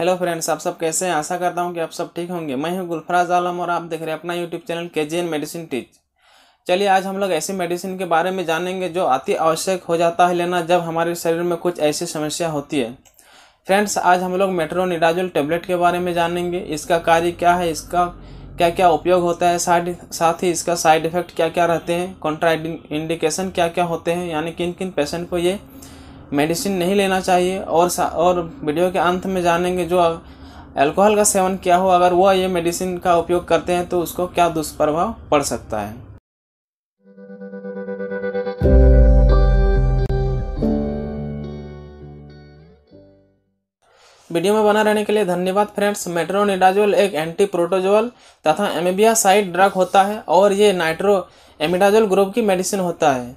hello friends आप सब कैसे हैं आशा करता हूं कि आप सब ठीक होंगे मैं हूं गुलफराज आलम और आप देख रहे हैं अपना यूट्यूब चैनल के जे मेडिसिन टीच चलिए आज हम लोग ऐसी मेडिसिन के बारे में जानेंगे जो अति आवश्यक हो जाता है लेना जब हमारे शरीर में कुछ ऐसी समस्या होती है फ्रेंड्स आज हम लोग मेट्रोनिडाजोल टेबलेट के बारे में जानेंगे इसका कार्य क्या है इसका क्या क्या उपयोग होता है साइड साथ ही इसका साइड इफेक्ट क्या क्या रहते हैं कॉन्ट्राइड इंडिकेशन क्या क्या होते हैं यानी किन किन पेशेंट को ये मेडिसिन नहीं लेना चाहिए और और वीडियो के अंत में जानेंगे जो अल्कोहल का सेवन किया हो अगर वह ये मेडिसिन का उपयोग करते हैं तो उसको क्या दुष्प्रभाव पड़ सकता है वीडियो में बना रहने के लिए धन्यवाद फ्रेंड्स मेट्रोनिडाजोल एक एंटी प्रोटोजोल तथा एमेबिया साइड ड्रग होता है और ये नाइट्रो एमिडाजोल ग्रुप की मेडिसिन होता है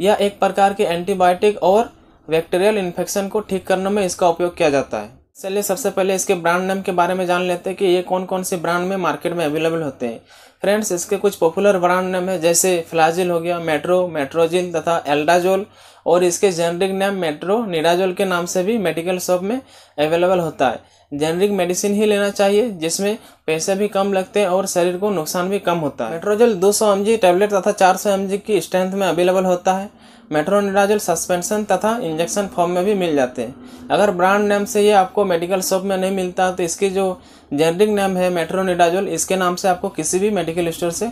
यह एक प्रकार की एंटीबायोटिक और बैक्टीरियल इन्फेक्शन को ठीक करने में इसका उपयोग किया जाता है चलिए सबसे पहले इसके ब्रांड नेम के बारे में जान लेते हैं कि ये कौन कौन से ब्रांड में मार्केट में अवेलेबल होते हैं फ्रेंड्स इसके कुछ पॉपुलर ब्रांड नेम है जैसे फ्लाजिल हो गया मेट्रो मेट्रोजिल तथा एल्डाजोल और इसके जेनरिक नेम मेट्रो निडाजोल के नाम से भी मेडिकल शॉप में अवेलेबल होता है जेनरिक मेडिसिन ही लेना चाहिए जिसमें पैसे भी कम लगते हैं और शरीर को नुकसान भी कम होता है मेट्रोजल 200 सौ टैबलेट तथा 400 सौ की स्ट्रेंथ में अवेलेबल होता है मेट्रोनिडाजल सस्पेंशन तथा इंजेक्शन फॉर्म में भी मिल जाते हैं अगर ब्रांड नेम से ये आपको मेडिकल शॉप में नहीं मिलता तो इसके जो जेनरिक नेम है मेट्रोनिडाजोल इसके नाम से आपको किसी भी मेडिकल स्टोर से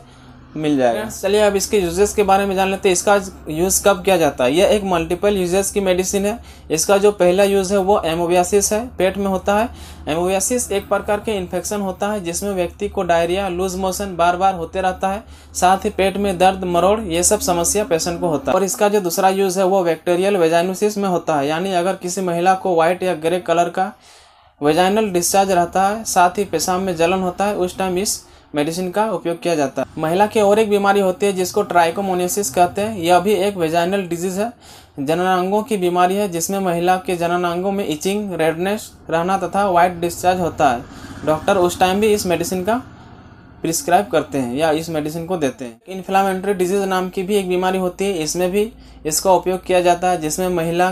मिल जाएगा चलिए अब इसके यूजेस के बारे में जान लेते हैं इसका यूज़ कब किया जाता है यह एक मल्टीपल यूजेस की मेडिसिन है इसका जो पहला यूज़ है वो एमोबियासिस है पेट में होता है एमोबियासिस एक प्रकार के इन्फेक्शन होता है जिसमें व्यक्ति को डायरिया लूज मोशन बार बार होते रहता है साथ ही पेट में दर्द मरोड़ ये सब समस्या पेशेंट को होता है और इसका जो दूसरा यूज़ है वो बैक्टेरियल वेजाइनोसिस में होता है यानी अगर किसी महिला को व्हाइट या ग्रे कलर का वेजाइनल डिस्चार्ज रहता है साथ ही पेशाब में जलन होता है उस टाइम इस मेडिसिन का उपयोग किया जाता है महिला की और एक बीमारी होती है जिसको ट्राइकोमोनियोसिस कहते हैं यह भी एक वेजाइनल डिजीज़ है जननांगों की बीमारी है जिसमें महिला के जननांगों में इचिंग रेडनेस रहना तथा वाइट डिस्चार्ज होता है डॉक्टर उस टाइम भी इस मेडिसिन का प्रिस्क्राइब करते हैं या इस मेडिसिन को देते हैं इन्फ्लामेंट्री डिजीज़ नाम की भी एक बीमारी होती है इसमें भी इसका उपयोग किया जाता है जिसमें महिला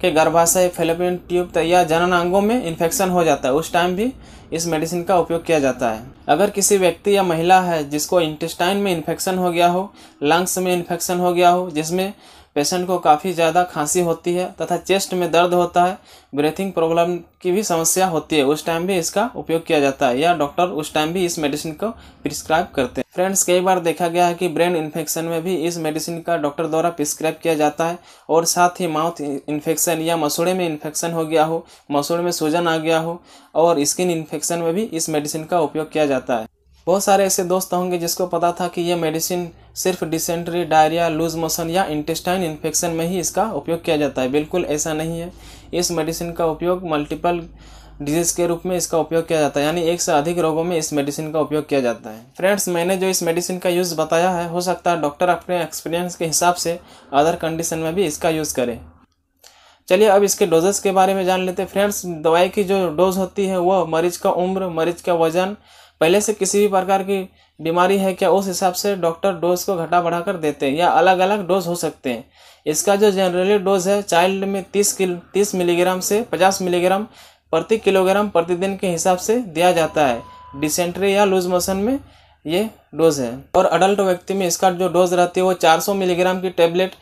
के गर्भाशय फेलोपियन ट्यूब या जनन अंगों में इन्फेक्शन हो जाता है उस टाइम भी इस मेडिसिन का उपयोग किया जाता है अगर किसी व्यक्ति या महिला है जिसको इंटेस्टाइन में इन्फेक्शन हो गया हो लंग्स में इन्फेक्शन हो गया हो जिसमें पेशेंट को काफ़ी ज़्यादा खांसी होती है तथा चेस्ट में दर्द होता है ब्रीथिंग प्रॉब्लम की भी समस्या होती है उस टाइम भी इसका उपयोग किया जाता है या डॉक्टर उस टाइम भी इस मेडिसिन को प्रिस्क्राइब करते हैं फ्रेंड्स कई बार देखा गया है कि ब्रेन इन्फेक्शन में भी इस मेडिसिन का डॉक्टर द्वारा प्रिस्क्राइब किया जाता है और साथ ही माउथ इन्फेक्शन या मसूड़े में इन्फेक्शन हो गया हो मसूड़े में सूजन आ गया हो और स्किन इन्फेक्शन में भी इस मेडिसिन का उपयोग किया जाता है बहुत सारे ऐसे दोस्त होंगे जिसको पता था कि यह मेडिसिन सिर्फ डिसेंट्री डायरिया लूज मोशन या इंटेस्टाइन इन्फेक्शन में ही इसका उपयोग किया जाता है बिल्कुल ऐसा नहीं है इस मेडिसिन का उपयोग मल्टीपल डिजीज़ के रूप में इसका उपयोग किया जाता है यानी एक से अधिक रोगों में इस मेडिसिन का उपयोग किया जाता है फ्रेंड्स मैंने जो इस मेडिसिन का यूज़ बताया है हो सकता है डॉक्टर अपने एक्सपीरियंस के हिसाब से अदर कंडीशन में भी इसका यूज़ करें चलिए अब इसके डोजेस के बारे में जान लेते हैं फ्रेंड्स दवाई की जो डोज होती है वह मरीज का उम्र मरीज का वजन पहले से किसी भी प्रकार की बीमारी है क्या उस हिसाब से डॉक्टर डोज को घटा बढ़ा कर देते हैं या अलग अलग डोज हो सकते हैं इसका जो जनरली डोज है चाइल्ड में तीस किल तीस मिलीग्राम से पचास मिलीग्राम प्रति किलोग्राम प्रतिदिन के हिसाब से दिया जाता है डिसेंट्री या लूज मोशन में ये डोज है और अडल्ट व्यक्ति में इसका जो डोज रहती है वो 400 मिलीग्राम की टेबलेट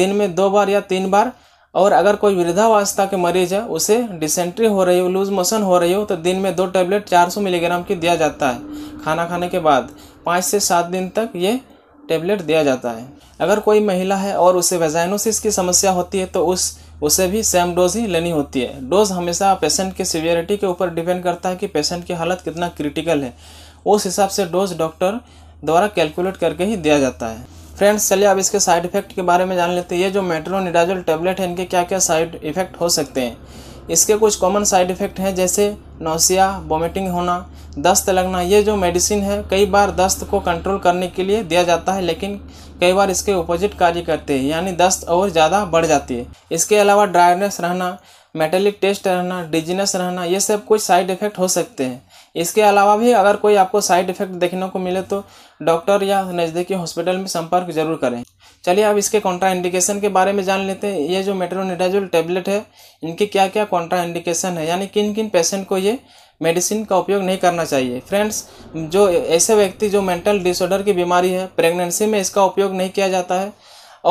दिन में दो बार या तीन बार और अगर कोई वृद्धावस्था के मरीज है उसे डिसेंट्री हो रही हो लूज मोशन हो रही हो तो दिन में दो टैबलेट 400 मिलीग्राम की दिया जाता है खाना खाने के बाद पाँच से सात दिन तक ये टैबलेट दिया जाता है अगर कोई महिला है और उसे वेजाइनोसिस की समस्या होती है तो उस उसे भी सेम डोज ही लेनी होती है डोज हमेशा पेशेंट की सीवियरिटी के ऊपर डिपेंड करता है कि पेशेंट की हालत कितना क्रिटिकल है उस हिसाब से डोज डॉक्टर द्वारा कैलकुलेट करके ही दिया जाता है फ्रेंड्स चलिए अब इसके साइड इफेक्ट के बारे में जान लेते हैं ये जो मेट्रोनिडाजोल टैबलेट है इनके क्या क्या साइड इफेक्ट हो सकते हैं इसके कुछ कॉमन साइड इफेक्ट हैं जैसे नौसिया वॉमिटिंग होना दस्त लगना ये जो मेडिसिन है कई बार दस्त को कंट्रोल करने के लिए दिया जाता है लेकिन कई बार इसके ऑपोजिट कार्य करते हैं यानी दस्त और ज़्यादा बढ़ जाती है इसके अलावा ड्राइनेस रहना मेटेलिक टेस्ट रहना डिजीनेस रहना ये सब कुछ साइड इफेक्ट हो सकते हैं इसके अलावा भी अगर कोई आपको साइड इफेक्ट देखने को मिले तो डॉक्टर या नज़दीकी हॉस्पिटल में संपर्क जरूर करें चलिए अब इसके कॉन्ट्रा इंडिकेशन के बारे में जान लेते हैं ये जो मेट्रोनिडाजोल टेबलेट है इनके क्या क्या कॉन्ट्रा इंडिकेशन है यानी किन किन पेशेंट को ये मेडिसिन का उपयोग नहीं करना चाहिए फ्रेंड्स जो ऐसे व्यक्ति जो मेंटल डिसऑर्डर की बीमारी है प्रेगनेंसी में इसका उपयोग नहीं किया जाता है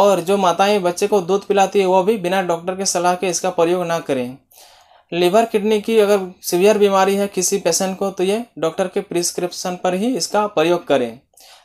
और जो माताएं बच्चे को दूध पिलाती है वो भी बिना डॉक्टर के सलाह के इसका प्रयोग ना करें लीवर किडनी की अगर सीवियर बीमारी है किसी पेशेंट को तो ये डॉक्टर के प्रिस्क्रिप्शन पर ही इसका प्रयोग करें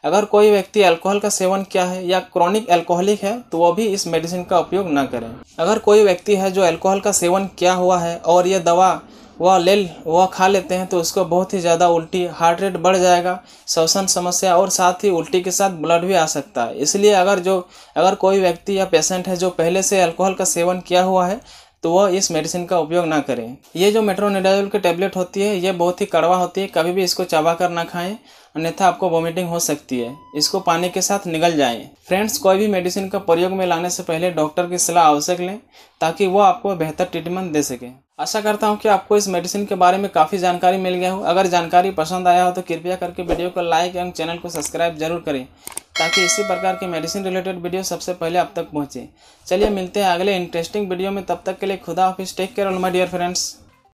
अगर कोई व्यक्ति अल्कोहल का सेवन किया है या क्रॉनिक अल्कोहलिक है तो वह भी इस मेडिसिन का उपयोग ना करें अगर कोई व्यक्ति है जो अल्कोहल का सेवन किया हुआ है और यह दवा वह ले वह खा लेते हैं तो उसको बहुत ही ज़्यादा उल्टी हार्ट रेट बढ़ जाएगा श्वसन समस्या और साथ ही उल्टी के साथ ब्लड भी आ सकता है इसलिए अगर जो अगर कोई व्यक्ति या पेशेंट है जो पहले से अल्कोहल का सेवन किया हुआ है तो वह इस मेडिसिन का उपयोग ना करें ये जो मेट्रोनिडाजोल की टैबलेट होती है ये बहुत ही कड़वा होती है कभी भी इसको चबा कर ना खाएं अन्यथा आपको वॉमिटिंग हो सकती है इसको पानी के साथ निगल जाएं फ्रेंड्स कोई भी मेडिसिन का प्रयोग में लाने से पहले डॉक्टर की सलाह आवश्यक लें ताकि वह आपको बेहतर ट्रीटमेंट दे सके आशा करता हूँ कि आपको इस मेडिसिन के बारे में काफ़ी जानकारी मिल गया हो अगर जानकारी पसंद आया हो तो कृपया करके वीडियो को लाइक एवं चैनल को सब्सक्राइब जरूर करें ताकि इसी प्रकार के मेडिसिन रिलेटेड वीडियो सबसे पहले आप तक पहुँचे चलिए मिलते हैं अगले इंटरेस्टिंग वीडियो में तब तक के लिए खुदा ऑफिस take care all my dear friends